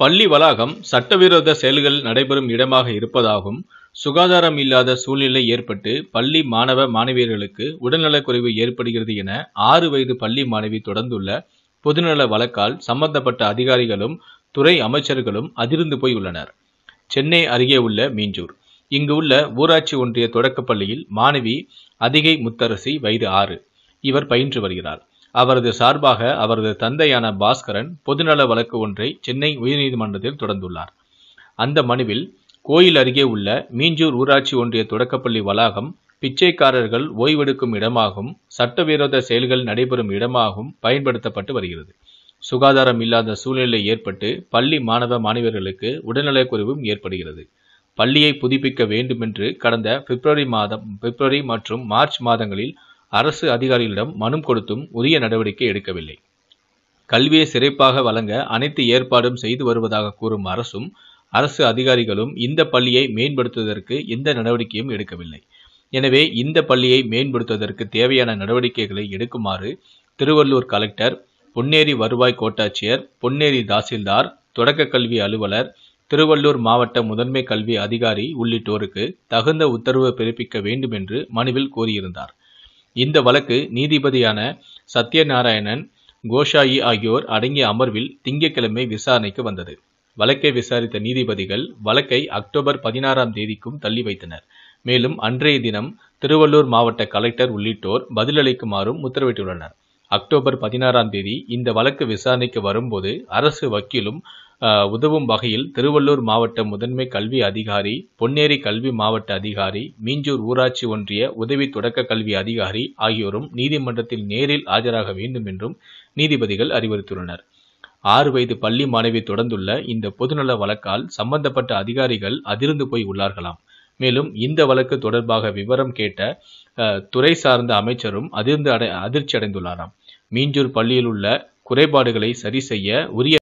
பள்ளி வளாகம் சட்டவிரோத செயல்கள் நடைபெறும் இடமாக இருப்பதாகவும் சுகாதாரம் இல்லாத சூழ்நிலை ஏற்பட்டு பள்ளி மாணவ மாணவியர்களுக்கு உடல்நலக்குறைவு ஏற்படுகிறது என ஆறு வயது பள்ளி மாணவி தொடர்ந்துள்ள பொதுநல வழக்கால் சம்பந்தப்பட்ட அதிகாரிகளும் துறை அமைச்சர்களும் அதிர்ந்து போய் உள்ளனர் சென்னை அருகே உள்ள மீஞ்சூர் இங்கு உள்ள ஊராட்சி ஒன்றிய தொடக்கப்பள்ளியில் மாணவி அதிகை முத்தரசி வயது ஆறு இவர் பயின்று வருகிறார் அவரது சார்பாக அவரது தந்தையான பாஸ்கரன் பொதுநல வழக்கு ஒன்றை சென்னை உயர்நீதிமன்றத்தில் தொடர்ந்துள்ளார் அந்த மனுவில் கோயில் அருகே உள்ள மீஞ்சூர் ஊராட்சி ஒன்றிய தொடக்கப்பள்ளி வளாகம் பிச்சைக்காரர்கள் ஓய்வெடுக்கும் இடமாகவும் சட்டவிரோத செயல்கள் நடைபெறும் இடமாகவும் பயன்படுத்தப்பட்டு வருகிறது சுகாதாரம் இல்லாத சூழ்நிலை ஏற்பட்டு பள்ளி மாணவ மாணவியர்களுக்கு உடல்நலக்குறைவும் ஏற்படுகிறது பள்ளியை புதுப்பிக்க வேண்டுமென்று கடந்த பிப்ரவரி மாதம் பிப்ரவரி மற்றும் மார்ச் மாதங்களில் அரசு அதிகாரிகளிடம் மனு கொடுத்தும் உரிய நடவடிக்கை எடுக்கவில்லை கல்வியை சிறப்பாக வழங்க அனைத்து ஏற்பாடும் செய்து வருவதாக கூறும் அரசும் அரசு அதிகாரிகளும் இந்த பள்ளியை மேம்படுத்துவதற்கு எந்த நடவடிக்கையும் எடுக்கவில்லை எனவே இந்த பள்ளியை மேம்படுத்துவதற்கு தேவையான நடவடிக்கைகளை எடுக்குமாறு திருவள்ளூர் கலெக்டர் பொன்னேரி வருவாய் கோட்டாட்சியர் பொன்னேரி தாசில்தார் தொடக்க கல்வி அலுவலர் திருவள்ளூர் மாவட்ட முதன்மை கல்வி அதிகாரி உள்ளிட்டோருக்கு தகுந்த உத்தரவு பிறப்பிக்க வேண்டும் என்று மனுவில் கோரியிருந்தார் இந்த வழக்கு நீதிபதியான சத்யநாராயணன் கோஷாயி ஆகியோர் அடங்கிய அமர்வில் திங்கட்கிழமை விசாரணைக்கு வந்தது வழக்கை விசாரித்த நீதிபதிகள் வழக்கை அக்டோபர் பதினாறாம் தேதிக்கும் தள்ளி வைத்தனர் மேலும் அன்றைய தினம் திருவள்ளூர் மாவட்ட கலெக்டர் உள்ளிட்டோர் பதிலளிக்குமாறும் உத்தரவிட்டுள்ளனர் அக்டோபர் பதினாறாம் தேதி இந்த வழக்கு விசாரணைக்கு வரும்போது அரசு வக்கீலும் உதவும் வகையில் திருவள்ளூர் மாவட்ட முதன்மை கல்வி அதிகாரி பொன்னேரி கல்வி மாவட்ட அதிகாரி மீஞ்சூர் ஊராட்சி ஒன்றிய உதவி தொடக்க கல்வி அதிகாரி ஆகியோரும் நீதிமன்றத்தில் நேரில் ஆஜராக வேண்டும் என்றும் நீதிபதிகள் அறிவுறுத்தியுள்ளனர் ஆறு வயது பள்ளி மாணவி தொடர்ந்துள்ள இந்த பொதுநல வழக்கால் சம்பந்தப்பட்ட அதிகாரிகள் அதிர்ந்து போய் உள்ளார்களாம் மேலும் இந்த வழக்கு தொடர்பாக விவரம் கேட்ட துறை சார்ந்த அமைச்சரும் அதிர்ந்து அடை அதிர்ச்சி அடைந்துள்ளாராம் மீஞ்சூர் பள்ளியில் உள்ள குறைபாடுகளை சரி செய்ய உரிய